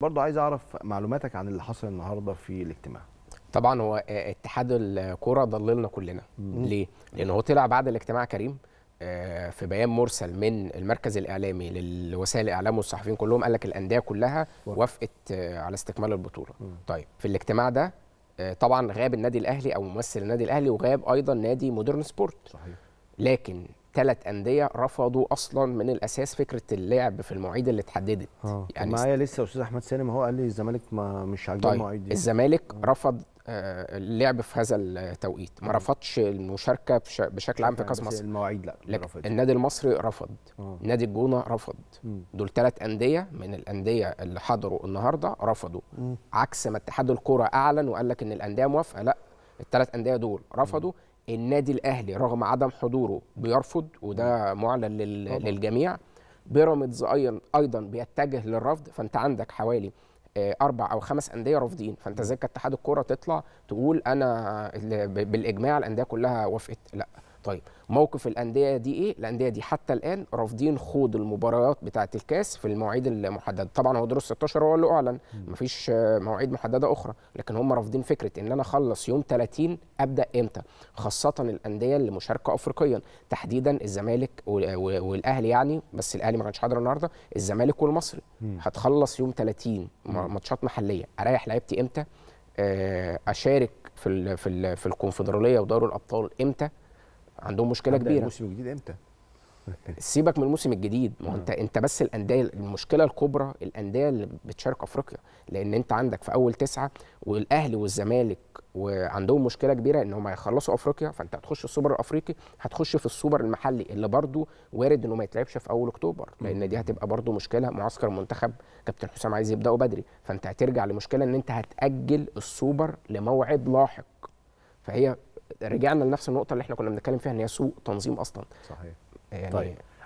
برضو عايز اعرف معلوماتك عن اللي حصل النهارده في الاجتماع طبعا هو آه، آه، اتحاد الكوره ضللنا كلنا مم. ليه لان هو طلع بعد الاجتماع كريم آه، في بيان مرسل من المركز الاعلامي للوسائل الاعلام والصحفيين كلهم قال لك الانديه كلها وافقت على استكمال البطوله مم. طيب في الاجتماع ده طبعا غاب النادي الاهلي او ممثل النادي الاهلي وغاب ايضا نادي مودرن سبورت صحيح. لكن ثلاث انديه رفضوا اصلا من الاساس فكره اللعب في المواعيد اللي اتحددت آه. يعني معايا لسه استاذ احمد سالم هو قال لي الزمالك ما مش عاجبه طيب. المواعيد دي الزمالك آه. رفض آه، اللعب في هذا التوقيت ما رفضش المشاركه بشكل عام في كاس مصر المواعيد لا, رفض النادي المصري رفض أوه. نادي الجونه رفض مم. دول ثلاث انديه من الانديه اللي حضروا النهارده رفضوا مم. عكس ما اتحاد الكوره اعلن وقال لك ان الانديه موافقه لا الثلاث انديه دول رفضوا مم. النادي الاهلي رغم عدم حضوره بيرفض وده معلن للجميع بيراميدز ايضا بيتجه للرفض فانت عندك حوالي آه، اربع او خمس انديه رافضين فانت ازاي كاتحاد الكوره تطلع تقول انا بالاجماع الانديه كلها وافقت لا طيب موقف الانديه دي ايه الانديه دي حتى الان رافضين خوض المباريات بتاعه الكاس في المواعيد المحدده طبعا هو دور 16 هو اللي اعلن مفيش مواعيد محدده اخرى لكن هم رافضين فكره ان انا اخلص يوم 30 ابدا امتى خاصه الانديه اللي مشاركه افريقيا تحديدا الزمالك والاهلي يعني بس الاهلي ما كانش حاضر النهارده الزمالك والمصري هتخلص يوم 30 ماتشات محليه اريح لعيبتي امتى آه، اشارك في في في الكونفدراليه ودوري الابطال امتى عندهم مشكله كبيره الموسم الجديد امتى سيبك من الموسم الجديد ما انت انت بس الانديه المشكله الكبرى الانديه اللي بتشارك افريقيا لان انت عندك في اول تسعه والاهلي والزمالك وعندهم مشكله كبيره ان هم هيخلصوا افريقيا فانت هتخش السوبر الافريقي هتخش في السوبر المحلي اللي برضو وارد انه ما يتلعبش في اول اكتوبر لان دي هتبقى برضو مشكله معسكر المنتخب كابتن حسام عايز يبداوا بدري فانت هترجع لمشكله ان انت هتاجل السوبر لموعد لاحق فهي رجعنا لنفس النقطه اللي احنا كنا بنتكلم فيها ان هي سوء تنظيم اصلا صحيح يعني طيب